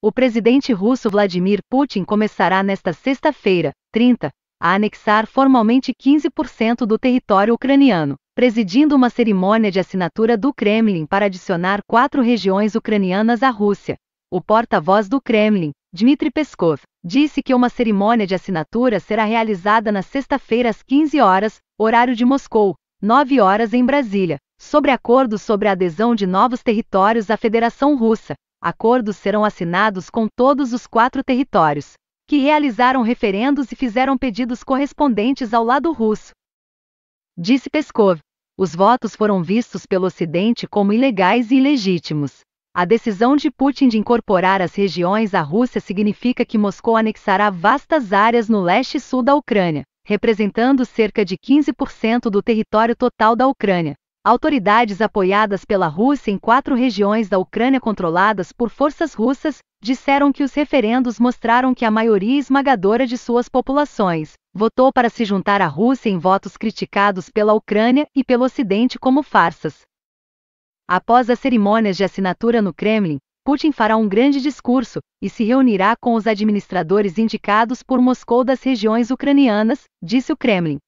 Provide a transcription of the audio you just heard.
O presidente russo Vladimir Putin começará nesta sexta-feira, 30, a anexar formalmente 15% do território ucraniano, presidindo uma cerimônia de assinatura do Kremlin para adicionar quatro regiões ucranianas à Rússia. O porta-voz do Kremlin, Dmitry Peskov, disse que uma cerimônia de assinatura será realizada na sexta-feira às 15 horas, horário de Moscou, 9 horas em Brasília, sobre acordo sobre a adesão de novos territórios à Federação Russa. Acordos serão assinados com todos os quatro territórios, que realizaram referendos e fizeram pedidos correspondentes ao lado russo. Disse Peskov. Os votos foram vistos pelo Ocidente como ilegais e ilegítimos. A decisão de Putin de incorporar as regiões à Rússia significa que Moscou anexará vastas áreas no leste e sul da Ucrânia, representando cerca de 15% do território total da Ucrânia, autoridades apoiadas pela Rússia em quatro regiões da Ucrânia controladas por forças russas disseram que os referendos mostraram que a maioria esmagadora de suas populações votou para se juntar à Rússia em votos criticados pela Ucrânia e pelo Ocidente como farsas. Após as cerimônias de assinatura no Kremlin, Putin fará um grande discurso e se reunirá com os administradores indicados por Moscou das regiões ucranianas, disse o Kremlin.